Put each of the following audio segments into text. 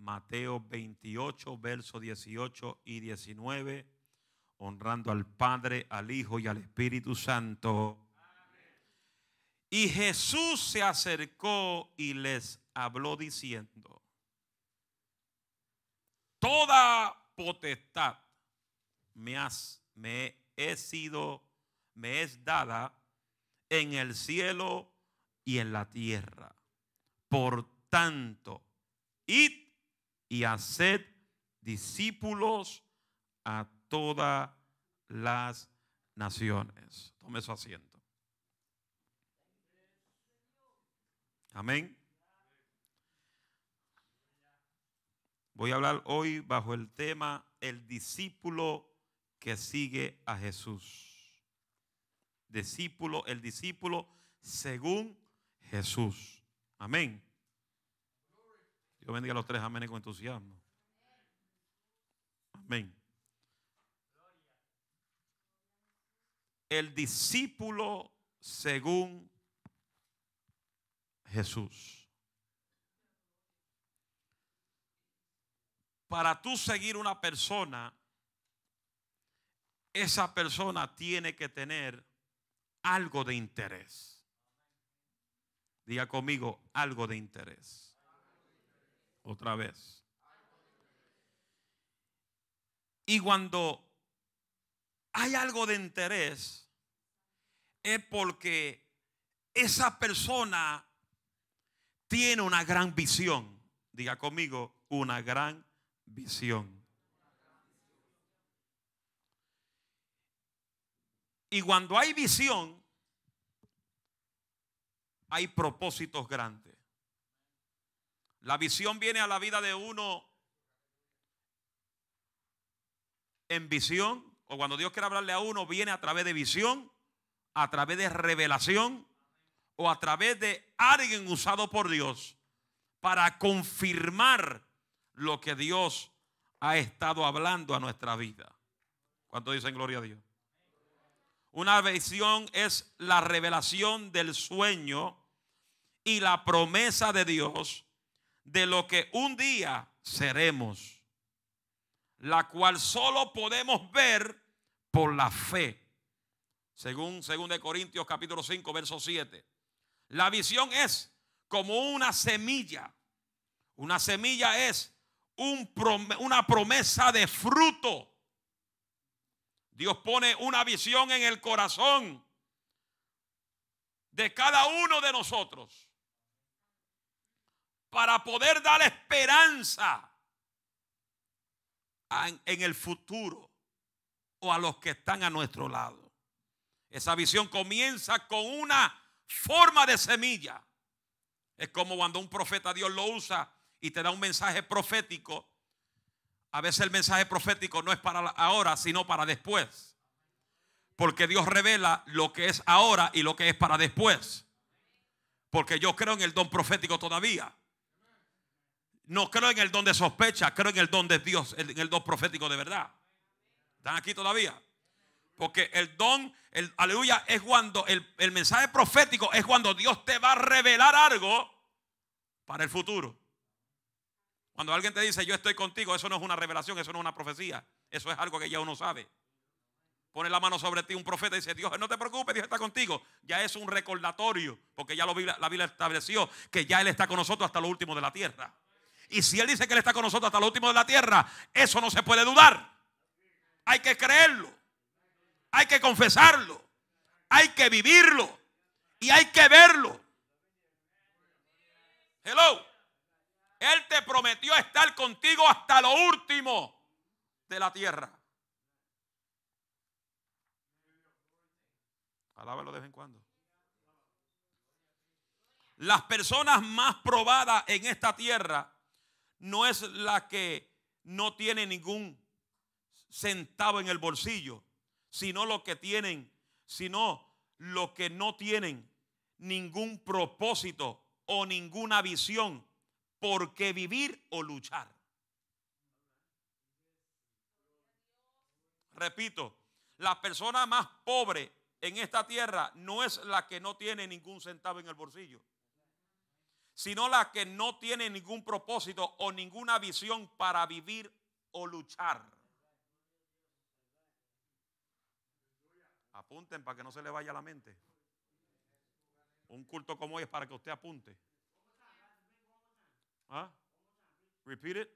Mateo 28, versos 18 y 19, honrando al Padre, al Hijo y al Espíritu Santo. Y Jesús se acercó y les habló diciendo, toda potestad me, has, me he sido, me es dada en el cielo y en la tierra. Por tanto, y y haced discípulos a todas las naciones. Tome su asiento. Amén. Voy a hablar hoy bajo el tema el discípulo que sigue a Jesús. Discípulo, el discípulo según Jesús. Amén bendiga a los tres Amén. con entusiasmo. Amén. El discípulo según Jesús. Para tú seguir una persona, esa persona tiene que tener algo de interés. Diga conmigo, algo de interés otra vez. Y cuando hay algo de interés, es porque esa persona tiene una gran visión. Diga conmigo, una gran visión. Y cuando hay visión, hay propósitos grandes. La visión viene a la vida de uno en visión, o cuando Dios quiere hablarle a uno, viene a través de visión, a través de revelación, o a través de alguien usado por Dios para confirmar lo que Dios ha estado hablando a nuestra vida. ¿Cuánto dicen gloria a Dios? Una visión es la revelación del sueño y la promesa de Dios de lo que un día seremos, la cual solo podemos ver por la fe. Según 2 Corintios capítulo 5, verso 7. La visión es como una semilla. Una semilla es un una promesa de fruto. Dios pone una visión en el corazón de cada uno de nosotros para poder dar esperanza en el futuro o a los que están a nuestro lado. Esa visión comienza con una forma de semilla. Es como cuando un profeta Dios lo usa y te da un mensaje profético. A veces el mensaje profético no es para ahora, sino para después. Porque Dios revela lo que es ahora y lo que es para después. Porque yo creo en el don profético todavía. No creo en el don de sospecha, creo en el don de Dios, en el don profético de verdad. ¿Están aquí todavía? Porque el don, el, aleluya, es cuando el, mensaje profético es cuando Dios te va a revelar algo para el futuro. Cuando alguien te dice, yo estoy contigo, eso no es una revelación, eso no es una profecía, eso es algo que ya uno sabe. Pone la mano sobre ti un profeta y dice, Dios, no te preocupes, Dios está contigo. Ya es un recordatorio, porque ya lo, la Biblia estableció que ya Él está con nosotros hasta lo último de la tierra. Y si Él dice que Él está con nosotros hasta lo último de la tierra, eso no se puede dudar. Hay que creerlo. Hay que confesarlo. Hay que vivirlo. Y hay que verlo. Hello. Él te prometió estar contigo hasta lo último de la tierra. Alábalo de vez en cuando. Las personas más probadas en esta tierra no es la que no tiene ningún centavo en el bolsillo, sino lo que tienen, sino lo que no tienen ningún propósito o ninguna visión por qué vivir o luchar. Repito, la persona más pobre en esta tierra no es la que no tiene ningún centavo en el bolsillo sino la que no tiene ningún propósito o ninguna visión para vivir o luchar. Apunten para que no se le vaya la mente. Un culto como hoy es para que usted apunte. ¿Ah? Repeat it.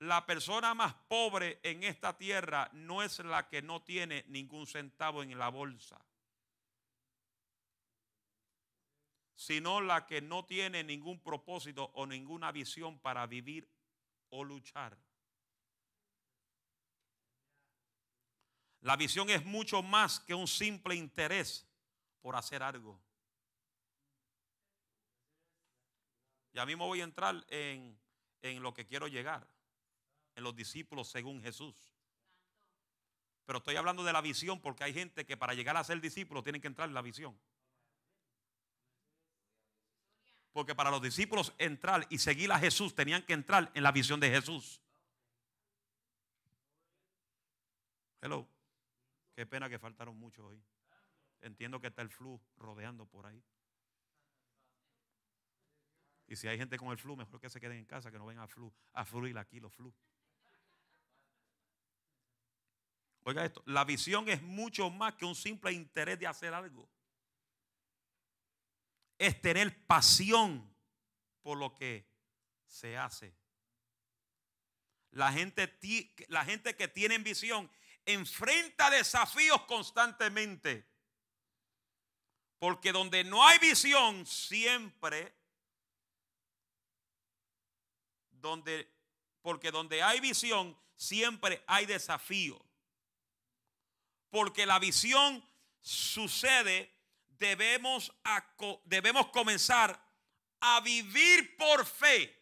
La persona más pobre en esta tierra no es la que no tiene ningún centavo en la bolsa. sino la que no tiene ningún propósito o ninguna visión para vivir o luchar. La visión es mucho más que un simple interés por hacer algo. Ya mismo voy a entrar en, en lo que quiero llegar, en los discípulos según Jesús. Pero estoy hablando de la visión porque hay gente que para llegar a ser discípulo tienen que entrar en la visión. Porque para los discípulos entrar y seguir a Jesús tenían que entrar en la visión de Jesús. Hello. Qué pena que faltaron muchos hoy. Entiendo que está el flu rodeando por ahí. Y si hay gente con el flu, mejor que se queden en casa, que no vengan a flu, a fluir aquí los flu. Oiga esto, la visión es mucho más que un simple interés de hacer algo es tener pasión por lo que se hace. La gente, la gente que tiene visión enfrenta desafíos constantemente. Porque donde no hay visión, siempre, donde, porque donde hay visión, siempre hay desafío. Porque la visión sucede debemos, debemos comenzar a vivir por fe.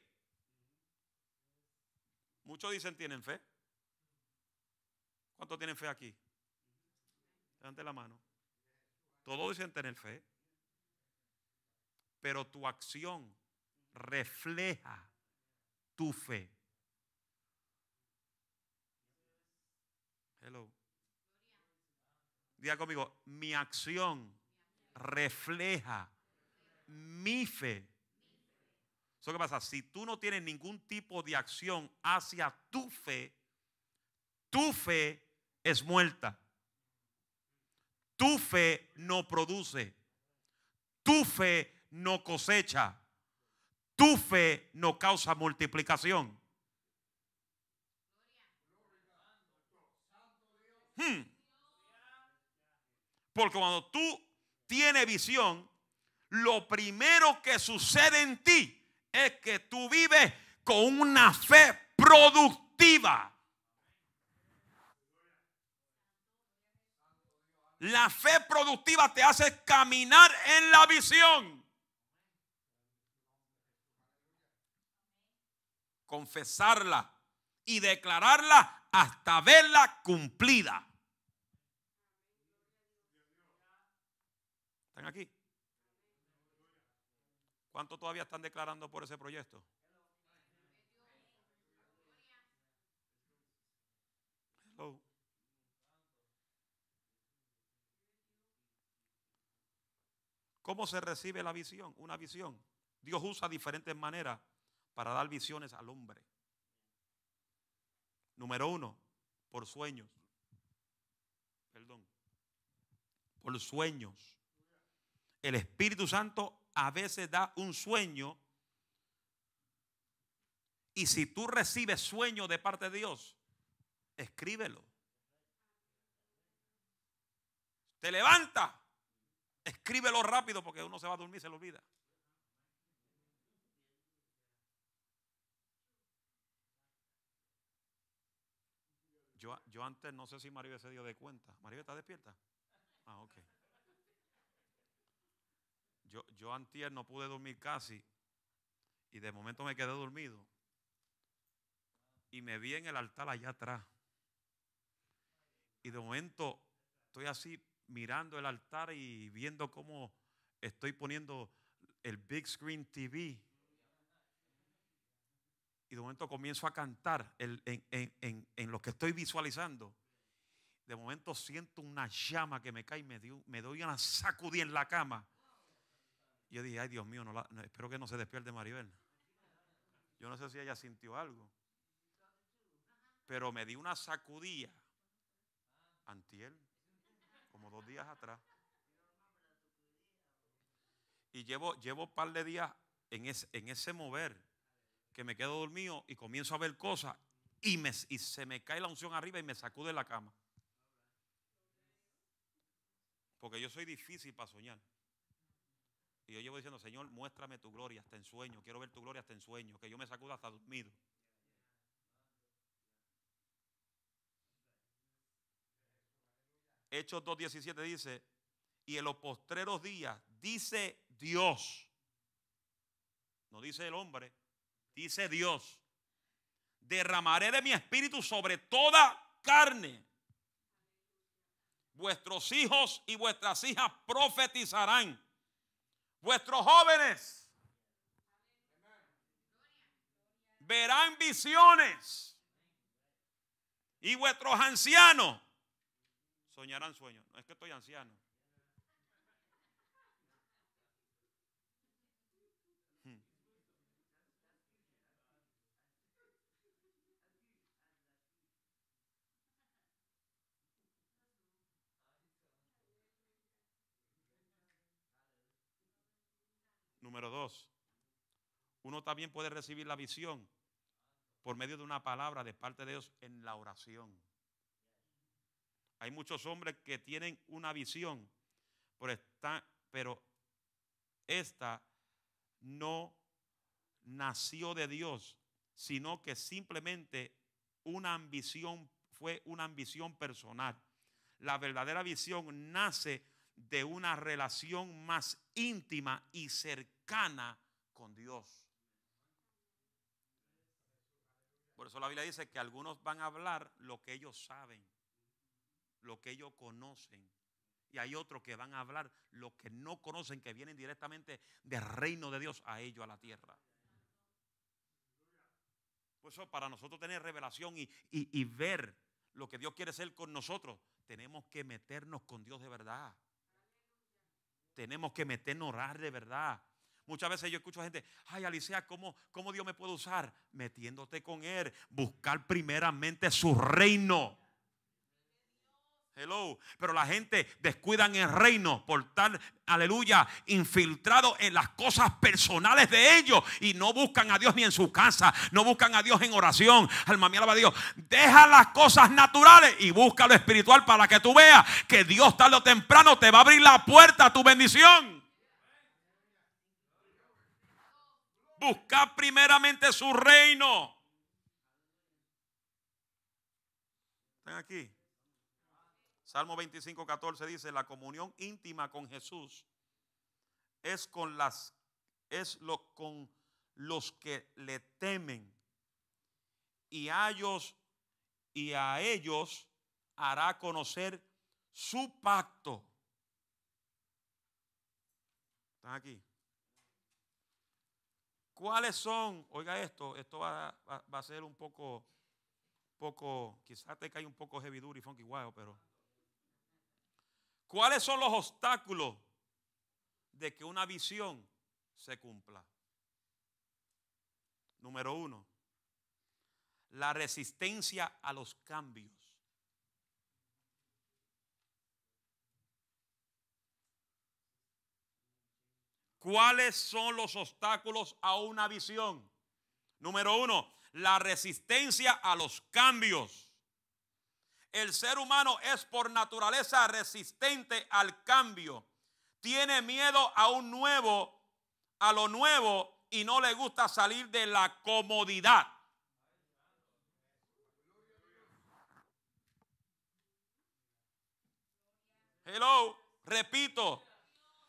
Muchos dicen tienen fe. ¿Cuántos tienen fe aquí? Levante la mano. Todos dicen tener fe. Pero tu acción refleja tu fe. Hello. Diga conmigo, mi acción refleja mi fe. pasa, si tú no tienes ningún tipo de acción hacia tu fe, tu fe es muerta. Tu fe no produce. Tu fe no cosecha. Tu fe no causa multiplicación. Hmm. Porque cuando tú tiene visión, lo primero que sucede en ti es que tú vives con una fe productiva. La fe productiva te hace caminar en la visión. Confesarla y declararla hasta verla cumplida. aquí? ¿Cuántos todavía están declarando por ese proyecto? ¿Cómo se recibe la visión? Una visión. Dios usa diferentes maneras para dar visiones al hombre. Número uno, por sueños. Perdón. Por sueños. El Espíritu Santo a veces da un sueño. Y si tú recibes sueño de parte de Dios, escríbelo. Te levanta, escríbelo rápido porque uno se va a dormir, se lo olvida. Yo, yo antes no sé si Maribel se dio de cuenta. Maribel, ¿está despierta? Ah, ok. Yo, yo antier no pude dormir casi y de momento me quedé dormido y me vi en el altar allá atrás. Y de momento estoy así mirando el altar y viendo cómo estoy poniendo el big screen TV. Y de momento comienzo a cantar en, lo que estoy visualizando. De momento siento una llama que me cae y me, me doy una sacudida en la cama. Yo dije, ay Dios mío, espero que no se despierte Maribel. Yo no sé si ella sintió algo. Pero me di una sacudía. Antiel, como dos días atrás. Y llevo, llevo un par de días en, en ese mover que me quedo dormido y comienzo a ver cosas y, me, y se me cae la unción arriba y me sacude la cama. Porque yo soy difícil para soñar. Y yo llevo diciendo, Señor, muéstrame tu gloria hasta en sueño. Quiero ver tu gloria hasta en sueño. Que yo me sacuda hasta dormido. Hechos 2.17 dice, y en los postreros días dice Dios, no dice el hombre, dice Dios, derramaré de mi espíritu sobre toda carne. Vuestros hijos y vuestras hijas profetizarán Vuestros jóvenes verán visiones y vuestros ancianos soñarán sueños. No es que estoy anciano. Número dos, uno también puede recibir la visión por medio de una palabra de parte de Dios en la oración. Hay muchos hombres que tienen una visión, pero, pero esta no nació de Dios, sino que simplemente una ambición fue una ambición personal. La verdadera visión nace de una relación más íntima y cercana cana con Dios. Por eso la Biblia dice que algunos van a hablar lo que ellos saben, lo que ellos conocen. Y hay otros que van a hablar lo que no conocen, que vienen directamente del reino de Dios a ellos, a la tierra. Por eso para nosotros tener revelación y, ver lo que Dios quiere ser con nosotros, tenemos que meternos con Dios de verdad. Tenemos que meternos a orar de verdad. Muchas veces yo escucho a gente, ay Alicia, ¿cómo, Dios me puede usar? Metiéndote con Él, buscar primeramente su reino. Hello. Pero la gente descuidan el reino por tal, aleluya, infiltrado en las cosas personales de ellos y no buscan a Dios ni en su casa, no buscan a Dios en oración. Alma mía, alaba a Dios. Deja las cosas naturales y busca lo espiritual para que tú veas que Dios tarde o temprano te va a abrir la puerta a tu bendición. Busca primeramente su reino. ¿Están aquí? Salmo 25, 14 dice, la comunión íntima con Jesús es con las es lo con los que le temen y a ellos y a ellos hará conocer su pacto. ¿Están aquí? ¿Cuáles son? Oiga esto, esto va, a ser un poco, poco, quizás te cae un poco heavy duty, funky guayo, pero. ¿Cuáles son los obstáculos de que una visión se cumpla? Número uno, la resistencia a los cambios. ¿Cuáles son los obstáculos a una visión? Número uno, la resistencia a los cambios. El ser humano es por naturaleza resistente al cambio. Tiene miedo a un nuevo, a lo nuevo, y no le gusta salir de la comodidad. Hello, repito,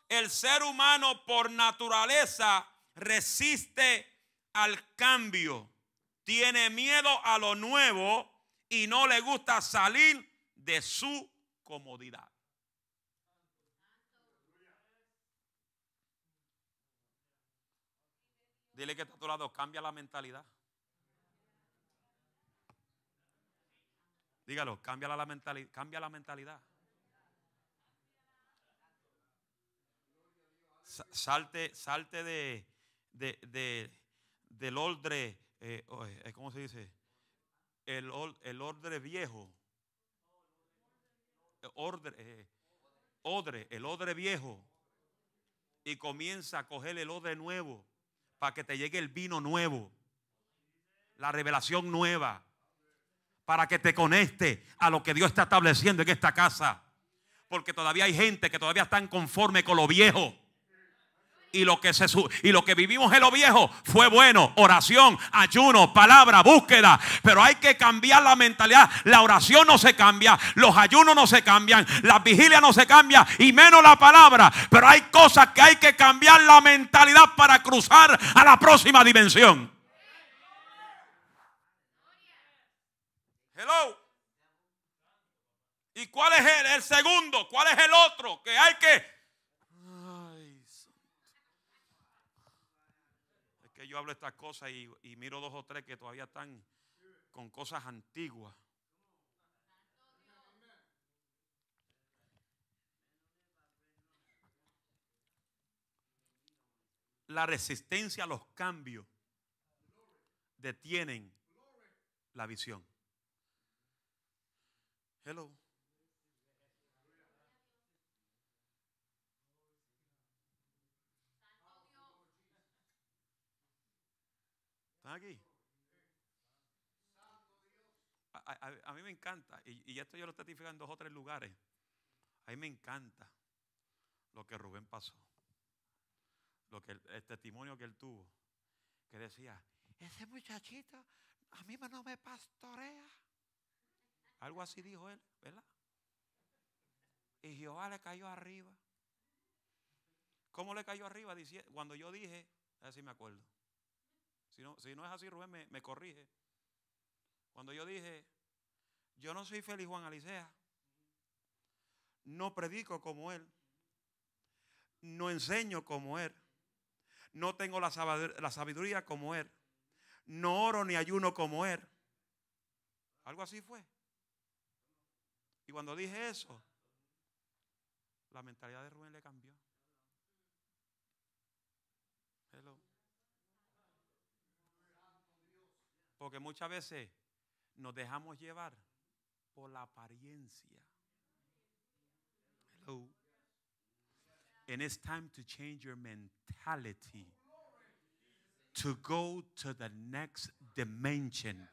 el ser humano por naturaleza resiste al cambio, tiene miedo a lo nuevo y no le gusta salir de su comodidad. Dile que está a tu lado, cambia la mentalidad. Dígalo, cambia la mentalidad, cambia la mentalidad. salte, salte de, del orden, eh, oh, eh, ¿cómo se dice? El, el viejo. El eh, odre, el odre viejo. Y comienza a coger el odre nuevo para que te llegue el vino nuevo, la revelación nueva, para que te conecte a lo que Dios está estableciendo en esta casa. Porque todavía hay gente que todavía están conforme con lo viejo y lo que, se, y lo que vivimos en lo viejo fue bueno. Oración, ayuno, palabra, búsqueda. Pero hay que cambiar la mentalidad. La oración no se cambia, los ayunos no se cambian, las vigilia no se cambia y menos la palabra. Pero hay cosas que hay que cambiar la mentalidad para cruzar a la próxima dimensión. Hello. ¿Y cuál es el segundo? ¿Cuál es el otro? Que hay que yo hablo estas cosas y, y miro dos o tres que todavía están con cosas antiguas. La resistencia a los cambios detienen la visión. Hello. ¿Están aquí? A, mí me encanta, y, esto yo lo testifico en dos o tres lugares. A mí me encanta lo que Rubén pasó, lo que el, testimonio que él tuvo, que decía, ese muchachito a mí no me pastorea. Algo así dijo él, ¿verdad? Y Jehová le cayó arriba. ¿Cómo le cayó arriba? Cuando yo dije, así me acuerdo. Si no, es así, Rubén me, me corrige. Cuando yo dije, yo no soy feliz Juan Alicea, no predico como él, no enseño como él, no tengo la sabiduría como él, no oro ni ayuno como él. Algo así fue. Y cuando dije eso, la mentalidad de Rubén le cambió. Porque muchas veces nos dejamos llevar por la apariencia. Hello. And it's time to change your mentality to go to the next dimension.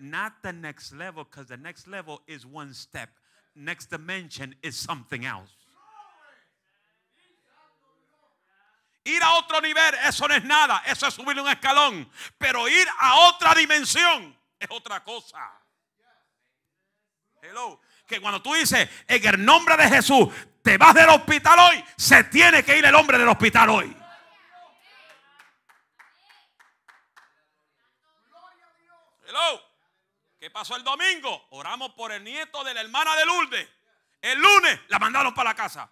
Not the next level, because the next level is one step. Next dimension is something else. Ir a otro nivel, eso no es nada, eso es subir un escalón. Pero ir a otra dimensión es otra cosa. Hello. Que cuando tú dices, en el nombre de Jesús, te vas del hospital hoy, se tiene que ir el hombre del hospital hoy. Hello. ¿Qué pasó el domingo? Oramos por el nieto de la hermana de Lourdes. El lunes la mandaron para la casa.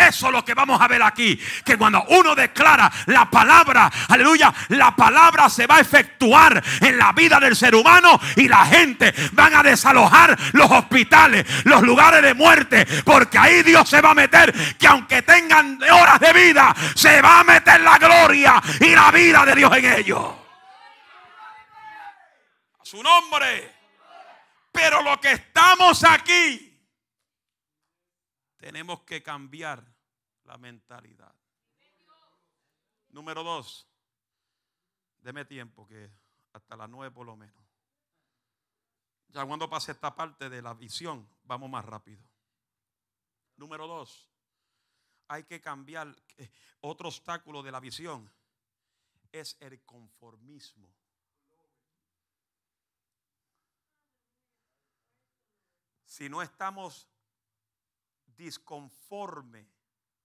Eso es lo que vamos a ver aquí. Que cuando uno declara la palabra, aleluya, la palabra se va a efectuar en la vida del ser humano y la gente van a desalojar los hospitales, los lugares de muerte, porque ahí Dios se va a meter, que aunque tengan horas de vida, se va a meter la gloria y la vida de Dios en ellos. A su nombre. Pero lo que estamos aquí, tenemos que cambiar mentalidad. Número dos, deme tiempo que hasta las nueve por lo menos. Ya cuando pase esta parte de la visión, vamos más rápido. Número dos, hay que cambiar eh, otro obstáculo de la visión. Es el conformismo. Si no estamos disconforme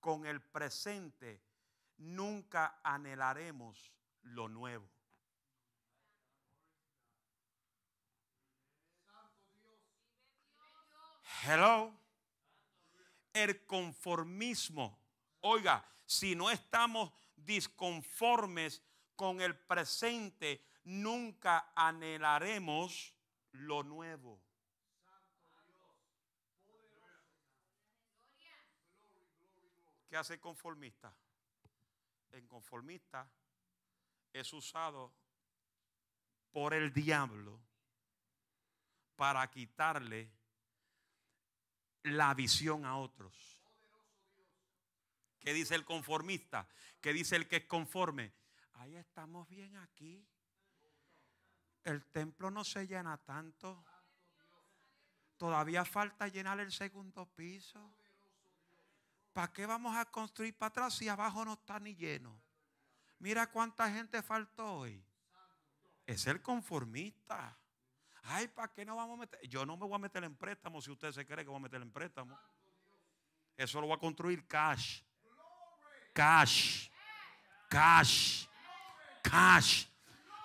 con el presente, nunca anhelaremos lo nuevo. Hello. El conformismo. Oiga, si no estamos disconformes con el presente, nunca anhelaremos lo nuevo. hace conformista? en conformista es usado por el diablo para quitarle la visión a otros. ¿Qué dice el conformista? ¿Qué dice el que es conforme? Ahí estamos bien aquí. El templo no se llena tanto. Todavía falta llenar el segundo piso. ¿Para qué vamos a construir para atrás si abajo no está ni lleno? Mira cuánta gente faltó hoy. Es el conformista. Ay, ¿para qué no vamos a meter? Yo no me voy a meter en préstamo si usted se cree que voy a meter en préstamo. Eso lo voy a construir cash. Cash. Cash. Cash.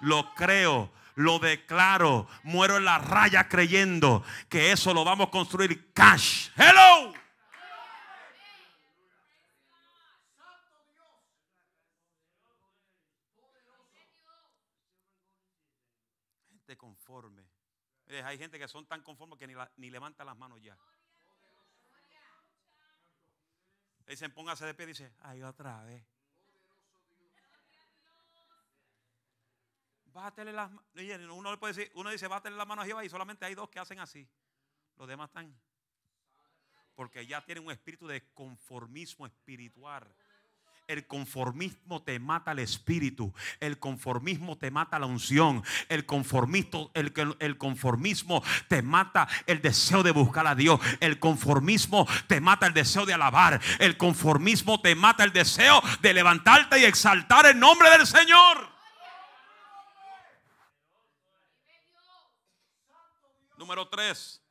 Lo creo lo declaro, muero en la raya creyendo que eso lo vamos a construir cash. Hello. hay gente que son tan conformes que ni, levanta las manos ya. dicen, póngase de pie, dice, ay, otra vez. Bátele las manos. Uno le puede decir, uno dice, bátele las manos y solamente hay dos que hacen así. Los demás están. Porque ya tienen un espíritu de conformismo espiritual. El conformismo te mata el espíritu. El conformismo te mata la unción. El conformismo, el, el conformismo te mata el deseo de buscar a Dios. El conformismo te mata el deseo de alabar. El conformismo te mata el deseo de levantarte y exaltar el nombre del Señor. Número tres,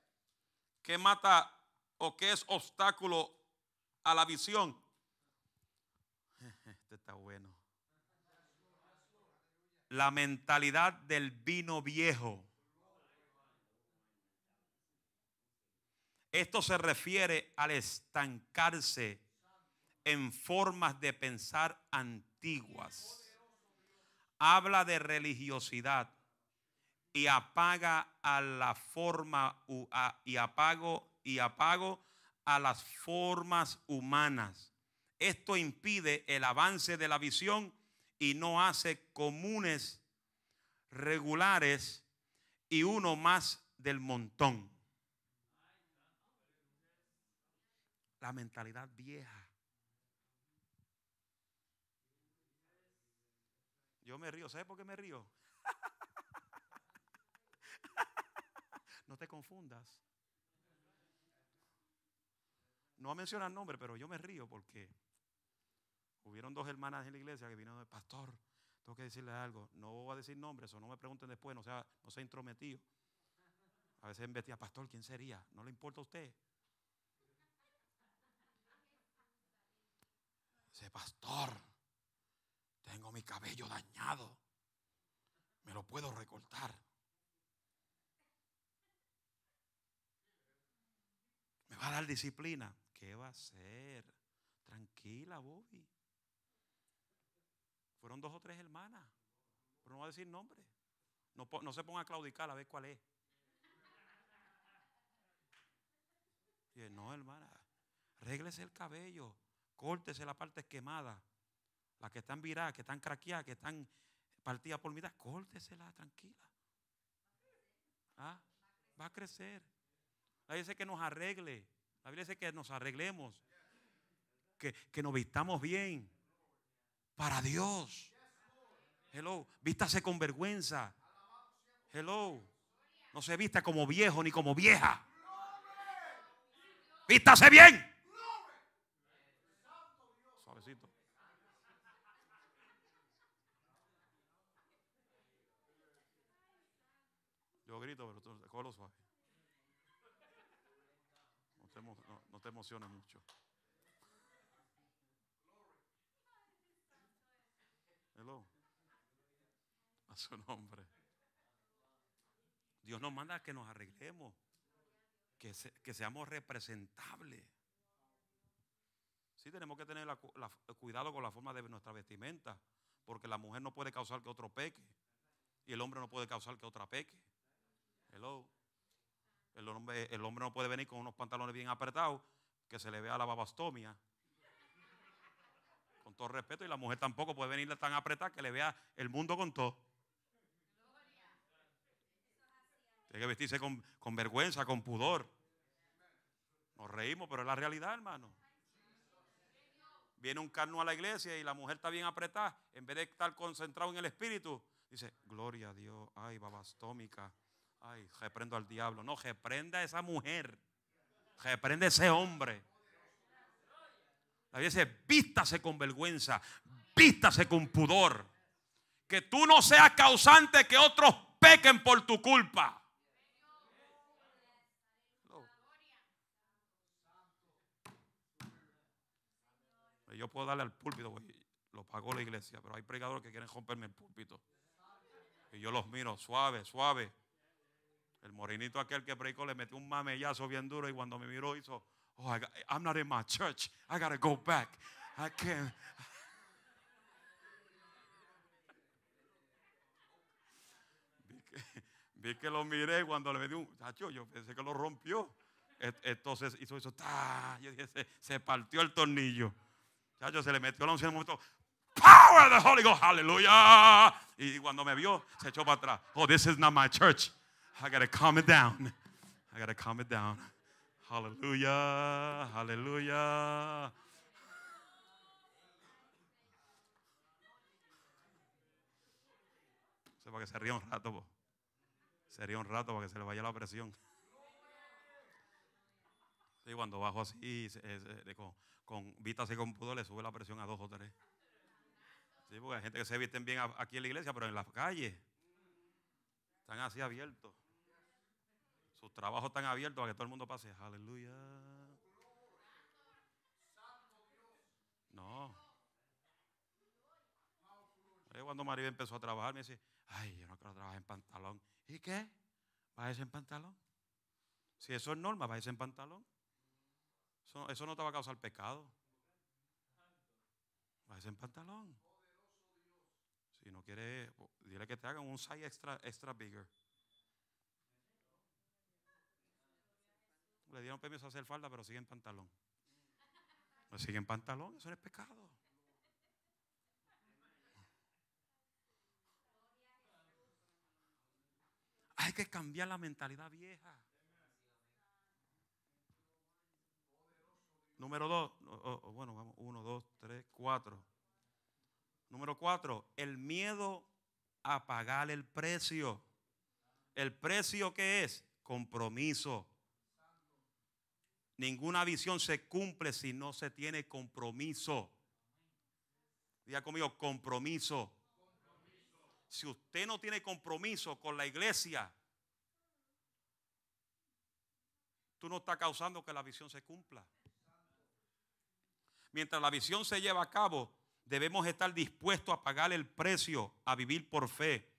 ¿qué mata o qué es obstáculo a la visión? la mentalidad del vino viejo. Esto se refiere al estancarse en formas de pensar antiguas. Habla de religiosidad y apaga a la forma y apago y apago a las formas humanas. Esto impide el avance de la visión y no hace comunes, regulares y uno más del montón. La mentalidad vieja. Yo me río, ¿sabes por qué me río? No te confundas. No va a mencionar nombre, pero yo me río porque Hubieron dos hermanas en la iglesia que vinieron, pastor, tengo que decirle algo. No voy a decir nombres o no me pregunten después, no sea, no intrometido. A veces decía, ah, pastor, ¿quién sería? No le importa a usted. Dice, pastor, tengo mi cabello dañado. Me lo puedo recortar. Me va a dar disciplina. ¿Qué va a hacer? Tranquila, Bobby. Fueron dos o tres hermanas, pero no va a decir nombre. No, se ponga a claudicar a ver cuál es. no, hermana, arréglese el cabello, córtese la parte quemada, la que están viradas, que están craqueadas, que están partidas por mitad, córtesela tranquila. ¿Ah? Va a crecer. La Biblia dice que nos arregle. La Biblia dice que nos arreglemos. Que, que nos vistamos bien para Dios. Hello, vístase con vergüenza. Hello, no se vista como viejo ni como vieja. Vístase bien. Suavecito. Yo grito, pero tú, No te, no te emociones mucho. su nombre. Dios nos manda que nos arreglemos, que, seamos representables. Sí tenemos que tener cuidado con la forma de nuestra vestimenta, porque la mujer no puede causar que otro peque y el hombre no puede causar que otra peque. El hombre, el hombre no puede venir con unos pantalones bien apretados que se le vea la babastomia. Con todo respeto, y la mujer tampoco puede venir tan apretada que le vea el mundo con todo. Tiene que vestirse con, vergüenza, con pudor. Nos reímos, pero es la realidad, hermano. Viene un carno a la iglesia y la mujer está bien apretada. En vez de estar concentrado en el espíritu, dice, gloria a Dios, ay, babastómica, ay, reprendo al diablo. No, reprenda a esa mujer, reprende a ese hombre. La Biblia dice, vístase con vergüenza, vístase con pudor. Que tú no seas causante que otros pequen por tu culpa. yo puedo darle al púlpito, lo pagó la iglesia, pero hay pregadores que quieren romperme el púlpito. Y yo los miro suave, suave. El morinito aquel que predicó le metió un mamellazo bien duro y cuando me miró hizo, oh, I'm not in my church, I gotta go back, I can't. vi, que, lo miré cuando le metí un, chacho, yo pensé que lo rompió. E, entonces hizo eso, ta, yo dije, se partió el tornillo yo se le metió la en un momento. Power the Holy Ghost, Hallelujah. Y cuando me vio, se echó para atrás. Oh, this is not my church. I gotta calm it down. I gotta calm it down. Hallelujah, Se va a que se ría un rato. Se ríe un rato para que se le vaya la presión. Y cuando bajo así, eh, con, vistas vista con pudor, le sube la presión a dos o tres. Sí, porque hay gente que se visten bien aquí en la iglesia, pero en las calles están así abiertos. Sus trabajos están abiertos para que todo el mundo pase. Aleluya. No. Cuando María empezó a trabajar, me dice, ay, yo no quiero trabajar en pantalón. ¿Y qué? irse en pantalón? Si eso es norma, irse en pantalón. Eso, no te va a causar pecado. Vas en pantalón. Si no quiere, dile que te hagan un size extra, extra bigger. Le dieron permiso a hacer falda, pero sigue en pantalón. No sigue en pantalón, eso es pecado. Hay que cambiar la mentalidad vieja. Número dos, bueno, vamos, uno, dos, tres, cuatro. Número cuatro, el miedo a pagar el precio. ¿El precio qué es? Compromiso. Ninguna visión se cumple si no se tiene compromiso. Diga conmigo, compromiso. Si usted no tiene compromiso con la iglesia, tú no estás causando que la visión se cumpla. Mientras la visión se lleva a cabo, debemos estar dispuestos a pagar el precio, a vivir por fe.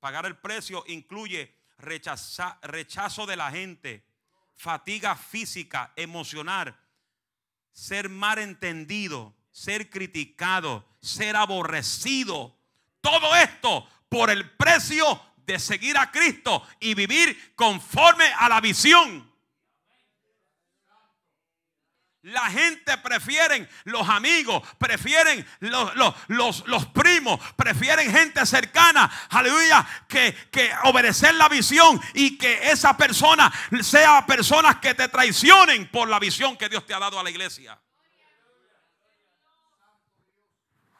Pagar el precio incluye rechazo de la gente, fatiga física, emocional, ser mal entendido, ser criticado, ser aborrecido. Todo esto por el precio de seguir a Cristo y vivir conforme a la visión la gente prefieren los amigos, prefieren los, los, los, primos, prefieren gente cercana, aleluya, que, que obedecer la visión y que esa persona sea personas que te traicionen por la visión que Dios te ha dado a la iglesia.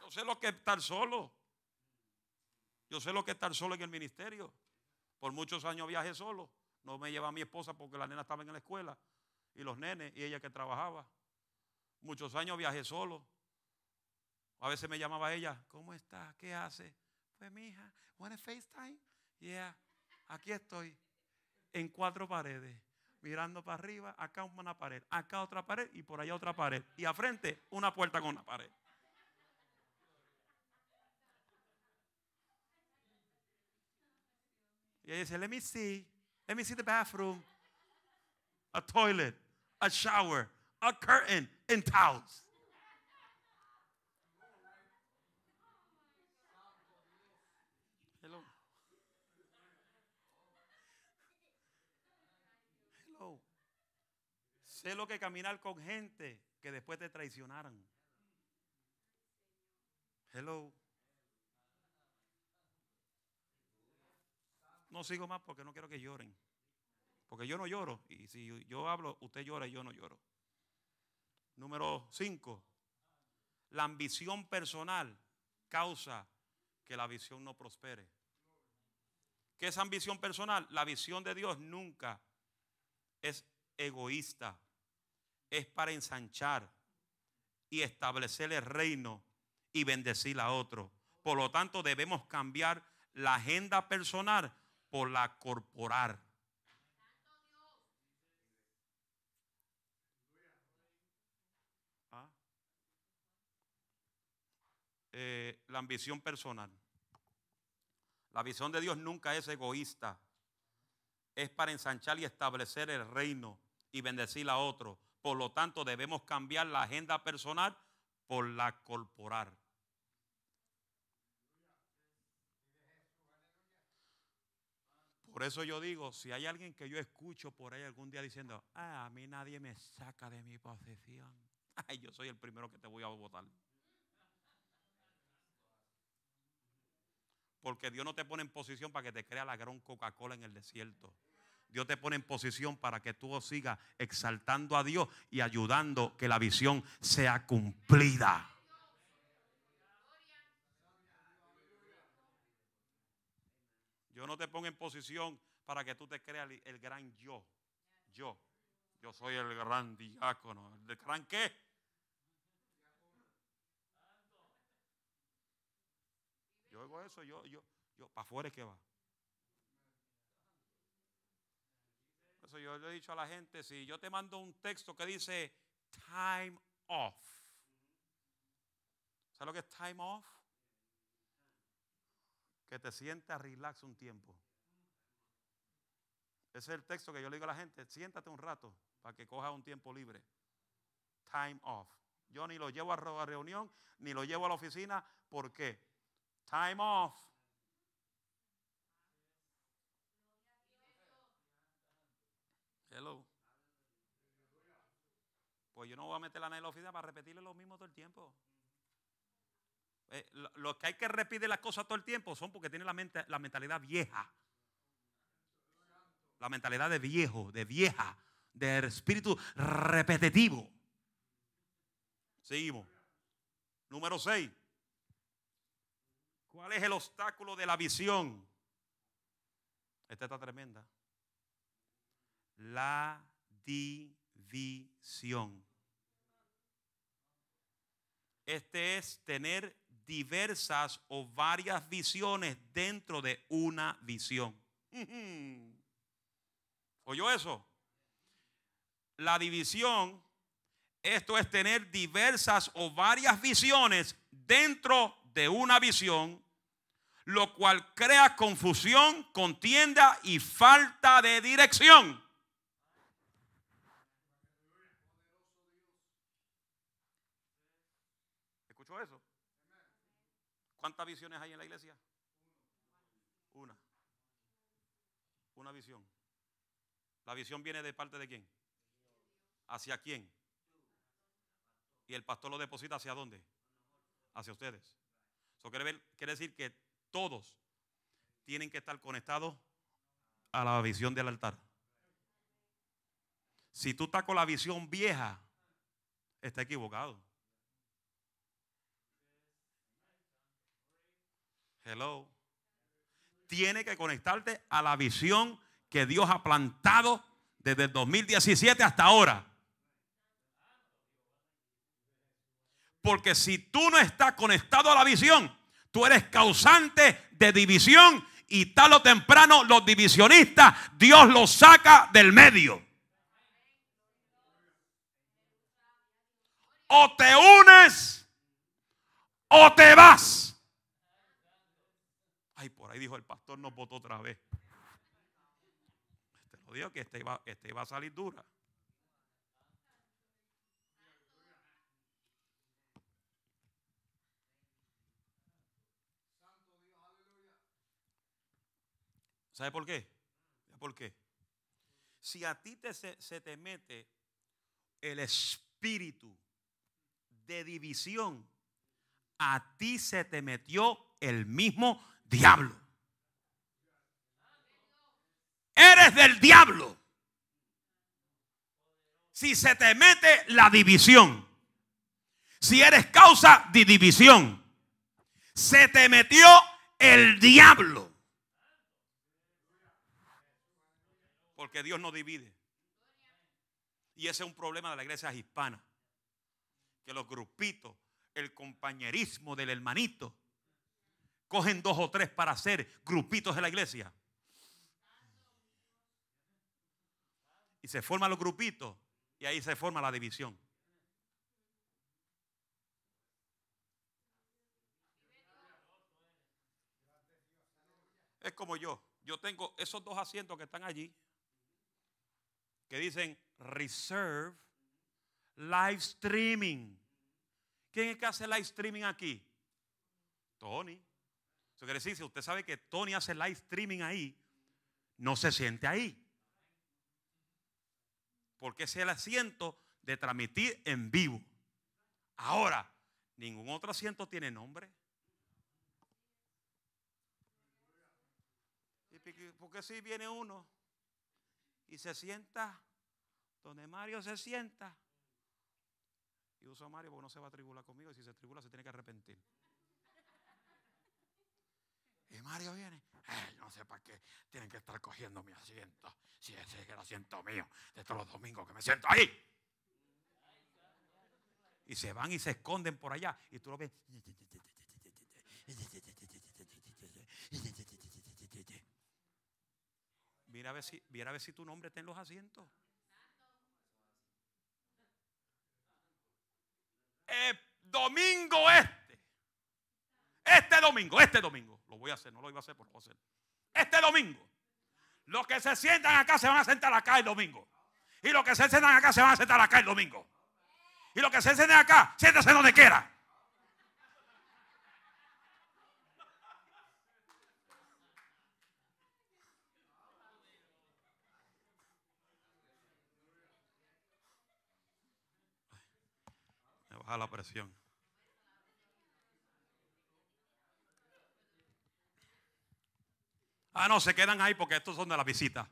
Yo sé lo que es estar solo. Yo sé lo que es estar solo en el ministerio. Por muchos años viajé solo. No me a mi esposa porque la nena estaba en la escuela y los nenes y ella que trabajaba. Muchos años viajé solo. A veces me llamaba ella, ¿cómo estás? ¿Qué hace? Pues mi hija, FaceTime? Yeah, aquí estoy, en cuatro paredes, mirando para arriba, acá una pared, acá otra pared y por allá otra pared. Y a frente una puerta con una pared. Y ella dice, let me see, let me see the bathroom, a toilet a shower, a curtain, and towels. Hello. Hello. Sé lo que caminar con gente que después te traicionaran. Hello. No sigo más porque no quiero que lloren. Porque yo no lloro. Y si yo hablo, usted llora y yo no lloro. Número cinco, La ambición personal causa que la visión no prospere. ¿Qué es ambición personal? La visión de Dios nunca es egoísta. Es para ensanchar y establecer el reino y bendecir a otro. Por lo tanto, debemos cambiar la agenda personal por la corporal. Eh, la ambición personal. La visión de Dios nunca es egoísta. Es para ensanchar y establecer el reino y bendecir a otro. Por lo tanto, debemos cambiar la agenda personal por la corporal. Por eso yo digo, si hay alguien que yo escucho por ahí algún día diciendo, ah, a mí nadie me saca de mi posición. Ay, yo soy el primero que te voy a votar. Porque Dios no te pone en posición para que te crea la gran Coca-Cola en el desierto. Dios te pone en posición para que tú sigas exaltando a Dios y ayudando que la visión sea cumplida. Yo no te pongo en posición para que tú te creas el, el gran yo. Yo. Yo soy el gran diácono. ¿El gran qué? Luego eso, yo, yo, yo, para afuera es que va. eso yo le he dicho a la gente, si yo te mando un texto que dice time off, ¿sabes lo que es time off? Que te sientas relax un tiempo. Ese es el texto que yo le digo a la gente, siéntate un rato para que cojas un tiempo libre. Time off. Yo ni lo llevo a reunión, ni lo llevo a la oficina. ¿Por qué? Time off. Hello. Pues yo no voy a meter la en para repetirle lo mismo todo el tiempo. Eh, lo, los que hay que repetir las cosas todo el tiempo son porque tiene la, mente, la mentalidad vieja. La mentalidad de viejo, de vieja, de espíritu repetitivo. Seguimos. Número 6. ¿Cuál es el obstáculo de la visión? Esta está tremenda. La división. Este es tener diversas o varias visiones dentro de una visión. ¿Oyó eso? La división, esto es tener diversas o varias visiones dentro de una visión lo cual crea confusión, contienda y falta de dirección. ¿Escuchó eso? ¿Cuántas visiones hay en la iglesia? Una. Una visión. ¿La visión viene de parte de quién? ¿Hacia quién? Y el pastor lo deposita hacia dónde? Hacia ustedes. Eso quiere, decir que todos tienen que estar conectados a la visión del altar. Si tú estás con la visión vieja, está equivocado. Hello. Tiene que conectarte a la visión que Dios ha plantado desde el 2017 hasta ahora. Porque si tú no estás conectado a la visión, Tú eres causante de división y tal o temprano los divisionistas, Dios los saca del medio. O te unes o te vas. Ay, por ahí dijo el pastor, no votó otra vez. Este lo digo que este iba, este iba a salir dura. ¿Sabe por qué? ¿Por qué? Si a ti te, se, se te mete el espíritu de división, a ti se te metió el mismo diablo. Eres del diablo. Si se te mete la división, si eres causa de división, se te metió el diablo. porque Dios no divide. Y ese es un problema de la iglesia hispana. Que los grupitos, el compañerismo del hermanito, cogen dos o tres para hacer grupitos de la iglesia. Y se forman los grupitos y ahí se forma la división. Es como yo. Yo tengo esos dos asientos que están allí que dicen reserve live streaming. ¿Quién es que hace live streaming aquí? Tony. Eso quiere decir, si usted sabe que Tony hace live streaming ahí, no se siente ahí. Porque es el asiento de transmitir en vivo. Ahora, ningún otro asiento tiene nombre. Porque si viene uno, y se sienta donde Mario se sienta. Y uso a Mario porque no se va a tribular conmigo. Y si se tribula, se tiene que arrepentir. Y Mario viene. Eh, no sé para qué tienen que estar cogiendo mi asiento. Si ese es el asiento mío de todos los domingos que me siento ahí. Y se van y se esconden por allá. Y tú lo ves. Mira a ver si, mira a ver si tu nombre está en los asientos. domingo este. Este domingo, este domingo. Lo voy a hacer, no lo iba a hacer, por lo Este domingo. Los que se sientan acá se van a sentar acá el domingo. Y los que se sientan acá se van a sentar acá el domingo. Y los que se sientan acá, siéntense donde quiera. la presión. Ah, no, se quedan ahí porque estos son de la visita.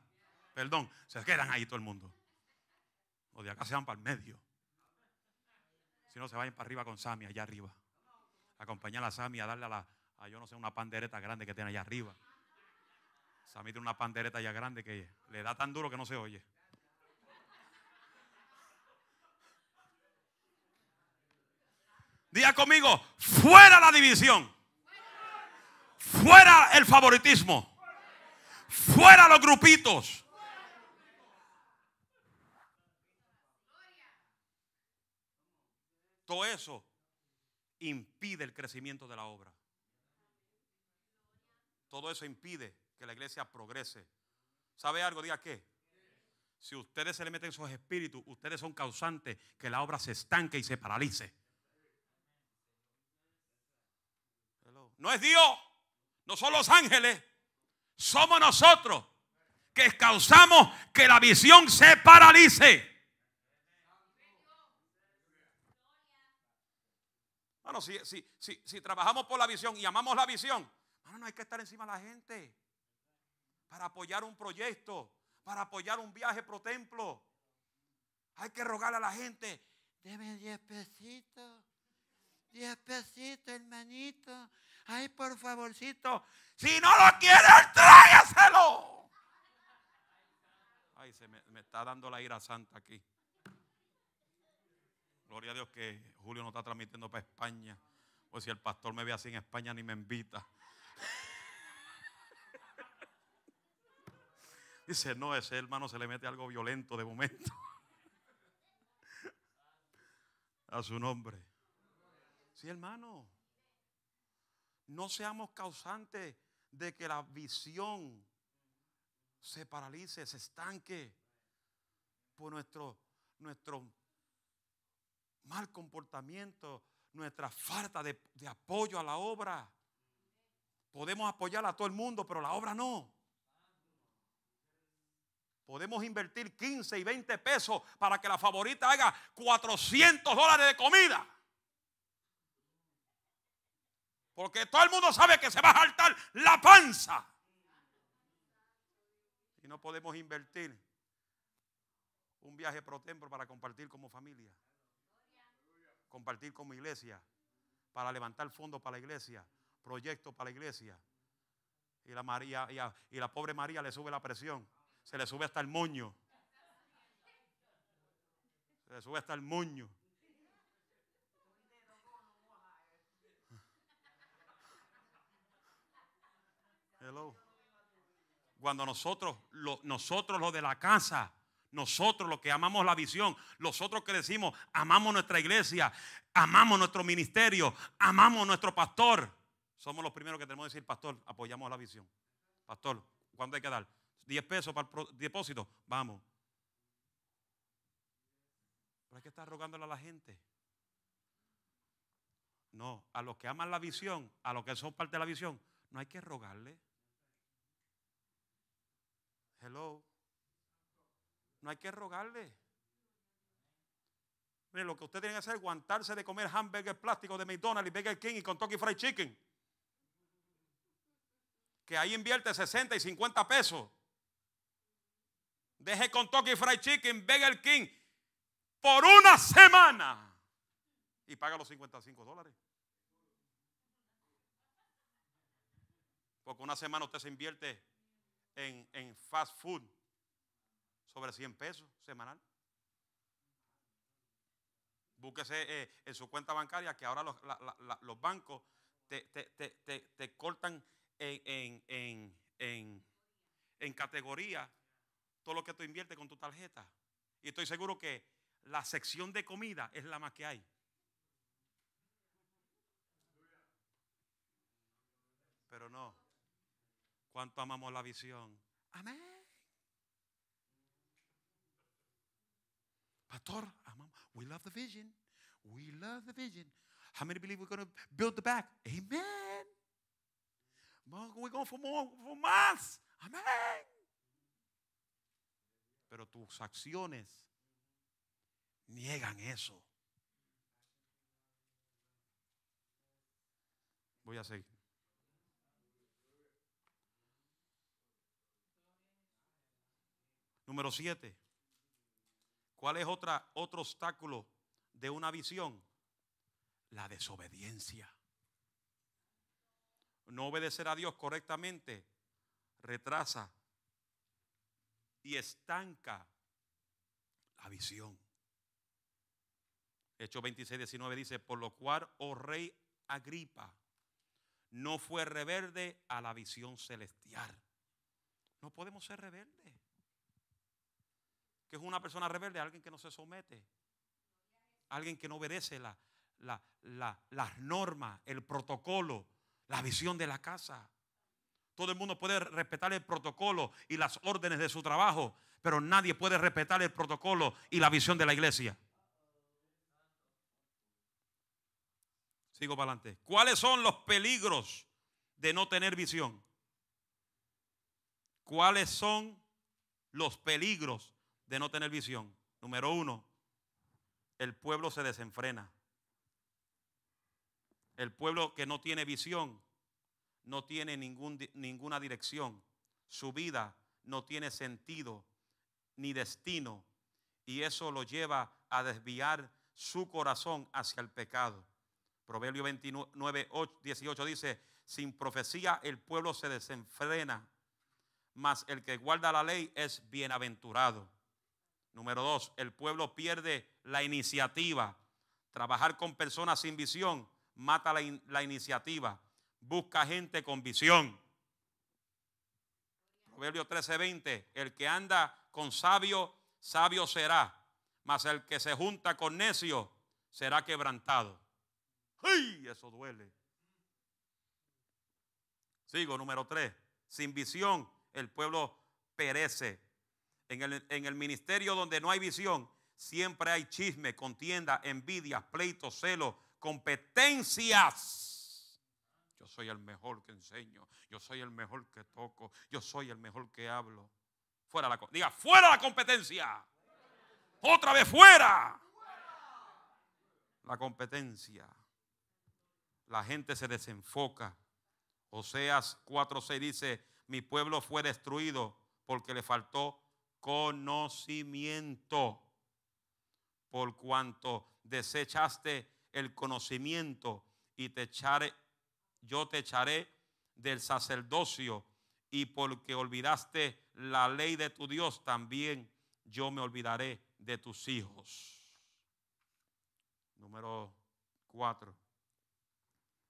Perdón, se quedan ahí todo el mundo. o de acá se van para el medio. Si no, se vayan para arriba con Sami, allá arriba. Acompañar a Sami a darle a la, a yo no sé, una pandereta grande que tiene allá arriba. Sami tiene una pandereta allá grande que le da tan duro que no se oye. Diga conmigo, fuera la división. Fuera el favoritismo. Fuera los grupitos. Todo eso impide el crecimiento de la obra. Todo eso impide que la iglesia progrese. ¿Sabe algo? Diga qué. Si ustedes se le meten sus espíritus, ustedes son causantes que la obra se estanque y se paralice. No es Dios, no son los ángeles, somos nosotros que causamos que la visión se paralice. Bueno, si, si, trabajamos por la visión y amamos la visión, no hay que estar encima de la gente para apoyar un proyecto, para apoyar un viaje pro templo. Hay que rogar a la gente, deme 10 pesitos, 10 pesitos, hermanito, ay, por favorcito, si no lo quiere tráigaselo. Ay, se me, está dando la ira santa aquí. Gloria a Dios que Julio no está transmitiendo para España. O si el pastor me ve así en España ni me invita. Dice, no, ese hermano se le mete algo violento de momento. A su nombre. Sí, hermano. No seamos causantes de que la visión se paralice, se estanque por nuestro, nuestro mal comportamiento, nuestra falta de, de apoyo a la obra. Podemos apoyar a todo el mundo, pero la obra no. Podemos invertir 15 y 20 pesos para que la favorita haga 400 dólares de comida. Porque todo el mundo sabe que se va a saltar la panza. Y no podemos invertir un viaje pro templo para compartir como familia. Compartir como iglesia. Para levantar fondos para la iglesia. Proyectos para la iglesia. Y la, María, y, y la pobre María le sube la presión. Se le sube hasta el moño. Se le sube hasta el moño. Cuando nosotros, nosotros los de la casa, nosotros los que amamos la visión, los que decimos, amamos nuestra iglesia, amamos nuestro ministerio, amamos nuestro pastor, somos los primeros que tenemos que decir, pastor, apoyamos la visión. Pastor, ¿cuánto hay que dar? 10 pesos para el depósito, vamos. Pero hay que estar rogándole a la gente. No, a los que aman la visión, a los que son parte de la visión, no hay que rogarle. Hello. No hay que rogarle. Mire, lo que usted tiene que hacer es aguantarse de comer hamburger plástico de McDonald's y Burger King y Kentucky Fried Chicken. Que ahí invierte 60 y 50 pesos. Deje Kentucky Fried Chicken, Burger King por una semana y paga los 55 dólares. Porque una semana usted se invierte en, en fast food sobre 100 pesos semanal. Búsquese eh, en su cuenta bancaria que ahora los, los bancos te, cortan en, en categoría todo lo que tú inviertes con tu tarjeta. Y estoy seguro que la sección de comida es la más que hay. Pero no. ¿Cuánto amamos la visión? Amén. Pastor, amamos. We love the vision. We love the vision. How many believe we're going to build the back? Amen. We're going for more, for más. Amén. Pero tus acciones niegan eso. Voy a seguir. Número siete. ¿Cuál es otra, otro obstáculo de una visión? La desobediencia. No obedecer a Dios correctamente retrasa y estanca la visión. Hechos 26, 19 dice, por lo cual, oh rey Agripa, no fue rebelde a la visión celestial. No podemos ser rebeldes que es una persona rebelde? Alguien que no se somete. Alguien que no obedece las normas, el protocolo, la visión de la casa. Todo el mundo puede respetar el protocolo y las órdenes de su trabajo, pero nadie puede respetar el protocolo y la visión de la iglesia. Sigo para adelante. ¿Cuáles son los peligros de no tener visión? ¿Cuáles son los peligros de no tener visión. Número uno, el pueblo se desenfrena. El pueblo que no tiene visión no tiene ninguna dirección. Su vida no tiene sentido ni destino. Y eso lo lleva a desviar su corazón hacia el pecado. Proverbio 29, 18 dice, sin profecía el pueblo se desenfrena, mas el que guarda la ley es bienaventurado. Número dos, el pueblo pierde la iniciativa. Trabajar con personas sin visión mata la, iniciativa. Busca gente con visión. Proverbio 13:20, el que anda con sabio, sabio será, mas el que se junta con necio será quebrantado. ¡Ay! Eso duele. Sigo, número tres, sin visión el pueblo perece. En el, ministerio donde no hay visión, siempre hay chisme, contienda, envidia, pleito, celos, competencias. Yo soy el mejor que enseño, yo soy el mejor que toco, yo soy el mejor que hablo. Fuera la diga, fuera la competencia. Otra vez fuera. La competencia. La gente se desenfoca. Oseas 4:6 dice, "Mi pueblo fue destruido porque le faltó conocimiento. Por cuanto desechaste el conocimiento y te echaré, yo te echaré del sacerdocio y porque olvidaste la ley de tu Dios, también yo me olvidaré de tus hijos. Número cuatro.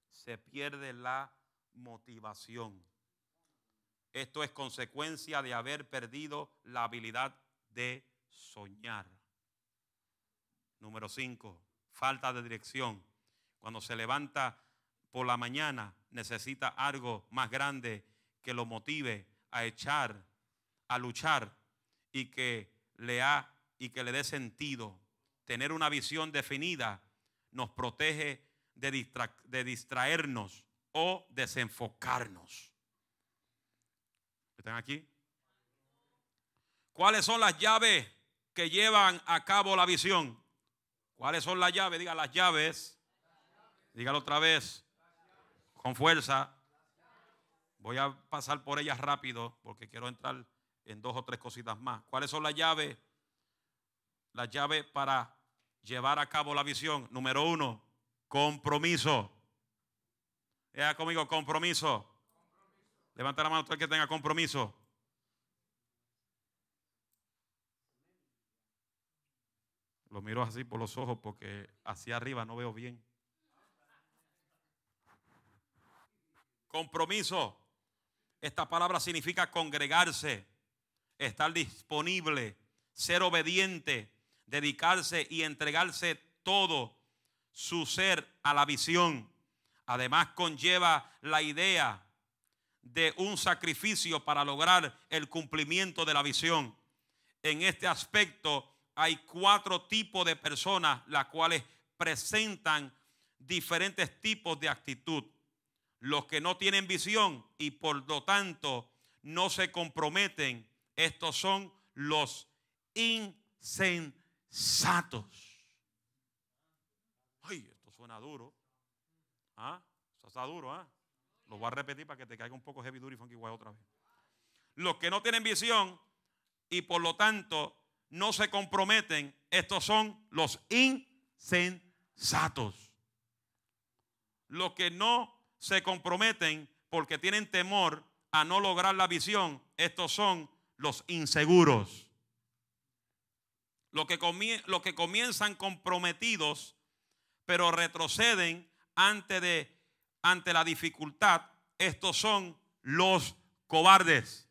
Se pierde la motivación. Esto es consecuencia de haber perdido la habilidad de soñar. Número cinco, falta de dirección. Cuando se levanta por la mañana, necesita algo más grande que lo motive a echar, a luchar y que le y que le dé sentido. Tener una visión definida nos protege de distraernos o desenfocarnos. ¿Están aquí? ¿Cuáles son las llaves que llevan a cabo la visión? ¿Cuáles son las llaves? Diga las llaves. Dígalo otra vez. Con fuerza. Voy a pasar por ellas rápido porque quiero entrar en dos o tres cositas más. ¿Cuáles son las llaves? Las llaves para llevar a cabo la visión. Número uno, compromiso. Vea conmigo, compromiso. Levanta la mano todo el que tenga compromiso. Lo miro así por los ojos porque hacia arriba no veo bien. Compromiso. Esta palabra significa congregarse, estar disponible, ser obediente, dedicarse y entregarse todo su ser a la visión. Además conlleva la idea de un sacrificio para lograr el cumplimiento de la visión. En este aspecto hay cuatro tipos de personas las cuales presentan diferentes tipos de actitud. Los que no tienen visión y por lo tanto no se comprometen, estos son los insensatos. Ay, esto suena duro. ¿Ah? esto está duro, ¿ah? Lo voy a repetir para que te caiga un poco heavy duty funky otra vez. Los que no tienen visión y por lo tanto no se comprometen, estos son los insensatos. Los que no se comprometen porque tienen temor a no lograr la visión, estos son los inseguros. Los que, los que comienzan comprometidos, pero retroceden antes de ante la dificultad, estos son los cobardes.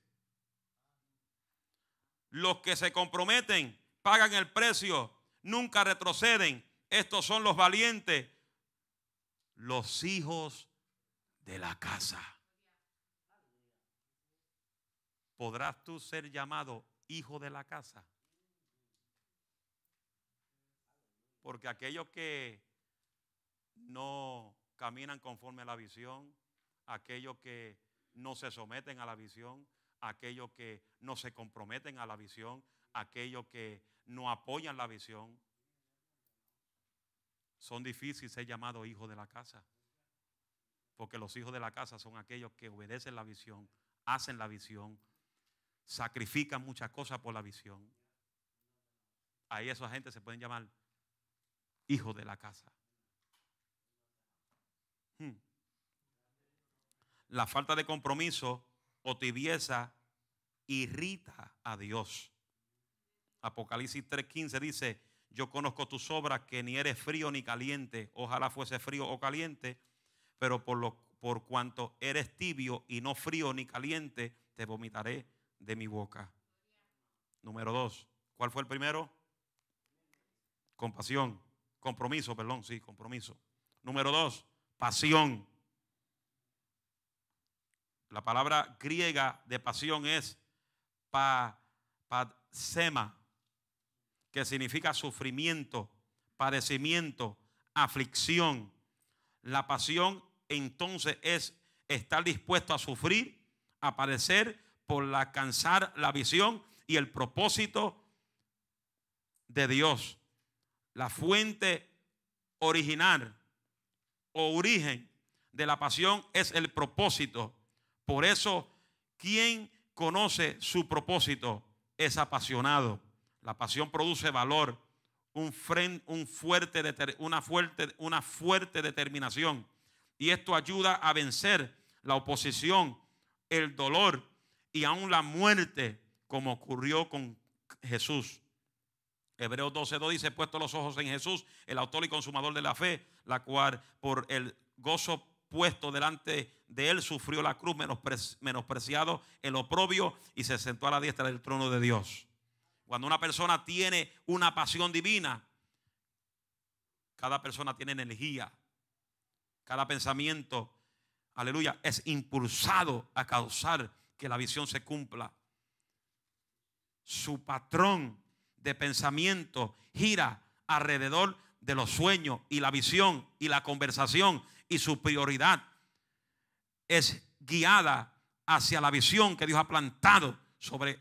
Los que se comprometen, pagan el precio, nunca retroceden. Estos son los valientes, los hijos de la casa. ¿Podrás tú ser llamado hijo de la casa? Porque aquellos que no caminan conforme a la visión, aquellos que no se someten a la visión, aquellos que no se comprometen a la visión, aquellos que no apoyan la visión. Son difíciles ser llamados hijos de la casa, porque los hijos de la casa son aquellos que obedecen la visión, hacen la visión, sacrifican muchas cosas por la visión. Ahí esa gente se pueden llamar hijos de la casa. Hmm. La falta de compromiso o tibieza irrita a Dios. Apocalipsis 3:15 dice, yo conozco tus obras que ni eres frío ni caliente, ojalá fuese frío o caliente, pero por, lo, por cuanto eres tibio y no frío ni caliente, te vomitaré de mi boca. Número dos, ¿cuál fue el primero? Compasión, compromiso, perdón, sí, compromiso. Número dos, pasión. La palabra griega de pasión es pa, que significa sufrimiento, padecimiento, aflicción. La pasión entonces es estar dispuesto a sufrir, a padecer por alcanzar la visión y el propósito de Dios. La fuente original o origen de la pasión es el propósito. Por eso, quien conoce su propósito es apasionado. La pasión produce valor, un, un fuerte, una, fuerte, una fuerte determinación. Y esto ayuda a vencer la oposición, el dolor y aún la muerte, como ocurrió con Jesús. Hebreos 12.2 dice, puesto los ojos en Jesús, el autor y consumador de la fe, la cual por el gozo puesto delante de él sufrió la cruz, menospreciado el oprobio y se sentó a la diestra del trono de Dios. Cuando una persona tiene una pasión divina, cada persona tiene energía, cada pensamiento, aleluya, es impulsado a causar que la visión se cumpla. Su patrón de pensamiento gira alrededor de los sueños y la visión y la conversación y su prioridad es guiada hacia la visión que Dios ha plantado sobre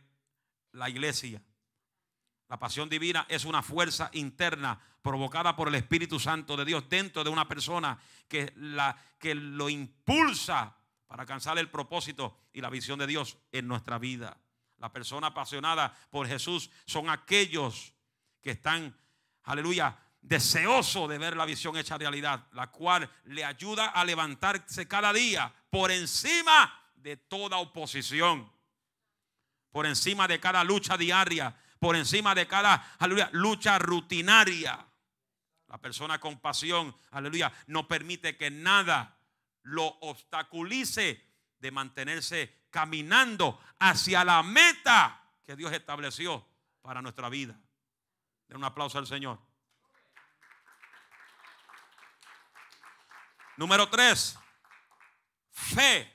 la iglesia. La pasión divina es una fuerza interna provocada por el Espíritu Santo de Dios dentro de una persona que, la, que lo impulsa para alcanzar el propósito y la visión de Dios en nuestra vida la persona apasionada por Jesús, son aquellos que están, aleluya, deseoso de ver la visión hecha realidad, la cual le ayuda a levantarse cada día por encima de toda oposición, por encima de cada lucha diaria, por encima de cada aleluya, lucha rutinaria. La persona con pasión, aleluya, no permite que nada lo obstaculice de mantenerse caminando hacia la meta que Dios estableció para nuestra vida. Den un aplauso al Señor. Número tres, fe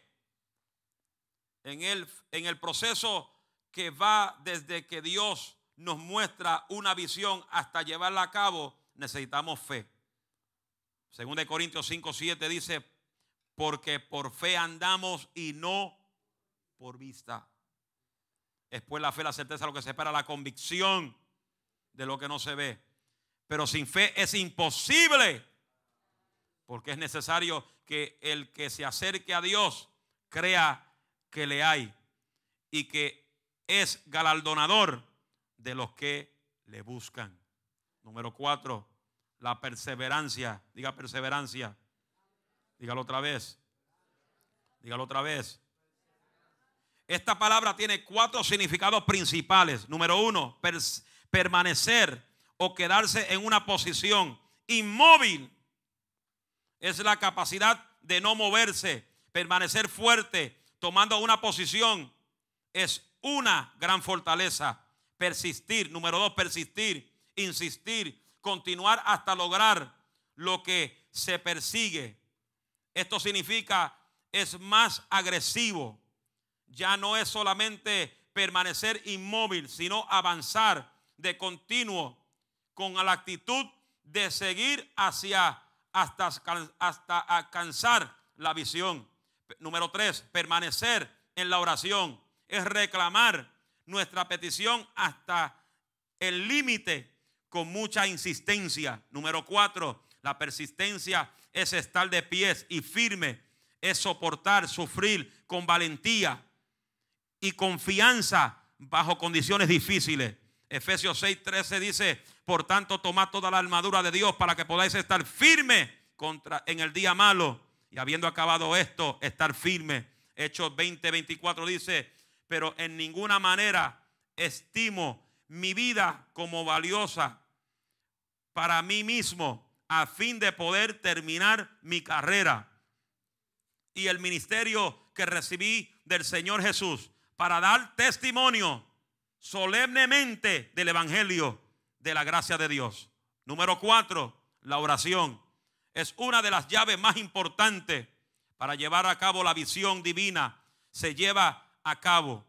en el, en el proceso que va desde que Dios nos muestra una visión hasta llevarla a cabo, necesitamos fe. Según de Corintios 5, 7 dice, porque por fe andamos y no por vista. Después la fe, la certeza, lo que se la convicción de lo que no se ve. Pero sin fe es imposible, porque es necesario que el que se acerque a Dios crea que le hay y que es galardonador de los que le buscan. Número cuatro, la perseverancia. Diga perseverancia. Dígalo otra vez. Dígalo otra vez. Esta palabra tiene cuatro significados principales. Número uno, permanecer o quedarse en una posición inmóvil. Es la capacidad de no moverse, permanecer fuerte, tomando una posición. Es una gran fortaleza. Persistir. Número dos, persistir, insistir, continuar hasta lograr lo que se persigue. Esto significa es más agresivo, ya no es solamente permanecer inmóvil, sino avanzar de continuo con la actitud de seguir hacia hasta, hasta alcanzar la visión. Número tres, permanecer en la oración es reclamar nuestra petición hasta el límite con mucha insistencia. Número cuatro, la persistencia es estar de pies y firme, es soportar, sufrir con valentía y confianza bajo condiciones difíciles. Efesios 6:13 dice, por tanto, tomad toda la armadura de Dios para que podáis estar firme contra, en el día malo. Y habiendo acabado esto, estar firme. Hechos 20:24 dice, pero en ninguna manera estimo mi vida como valiosa para mí mismo a fin de poder terminar mi carrera y el ministerio que recibí del Señor Jesús para dar testimonio solemnemente del Evangelio de la gracia de Dios. Número cuatro, la oración. Es una de las llaves más importantes para llevar a cabo la visión divina. Se lleva a cabo.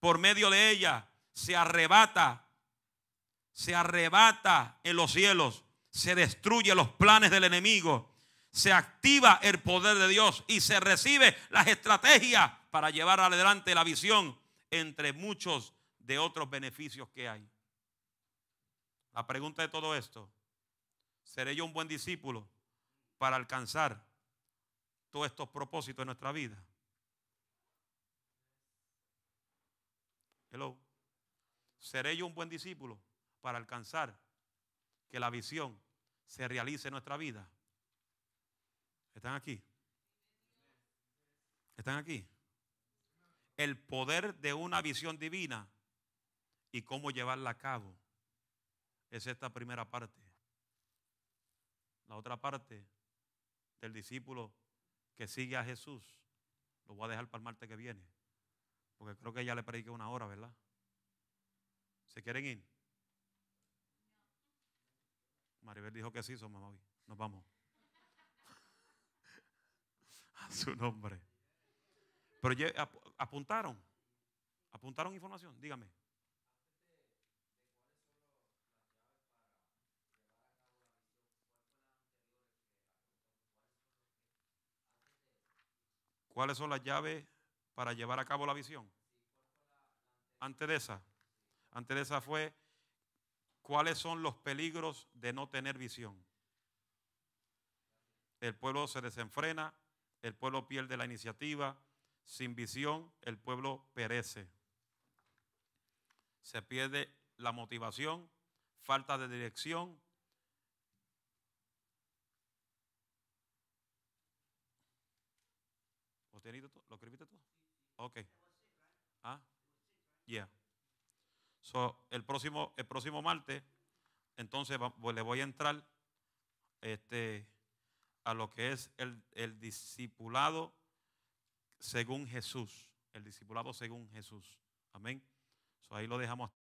Por medio de ella se arrebata, se arrebata en los cielos, se destruye los planes del enemigo, se activa el poder de Dios y se recibe las estrategias para llevar adelante la visión, entre muchos de otros beneficios que hay. La pregunta de todo esto, ¿seré yo un buen discípulo para alcanzar todos estos propósitos en nuestra vida? Hello. ¿Seré yo un buen discípulo para alcanzar que la visión se realice en nuestra vida? ¿Están aquí? ¿Están aquí? el poder de una visión divina y cómo llevarla a cabo. Es esta primera parte. La otra parte del discípulo que sigue a Jesús, lo voy a dejar para el martes que viene, porque creo que ya le prediqué una hora, ¿verdad? ¿Se quieren ir? Maribel dijo que sí, somos hoy. Nos vamos. A su nombre. Pero apuntaron, apuntaron información, dígame. ¿Cuáles son las llaves para llevar a cabo la visión? Antes de esa, antes de esa fue, ¿cuáles son los peligros de no tener visión? El pueblo se desenfrena, el pueblo pierde la iniciativa, sin visión el pueblo perece. Se pierde la motivación, falta de dirección. ¿Lo, escribiste todo? Ok. Ah, el próximo, el próximo martes, entonces pues, le voy a entrar este, a lo que es el, el discipulado según Jesús, el discipulado según Jesús. Amén. ahí lo dejamos.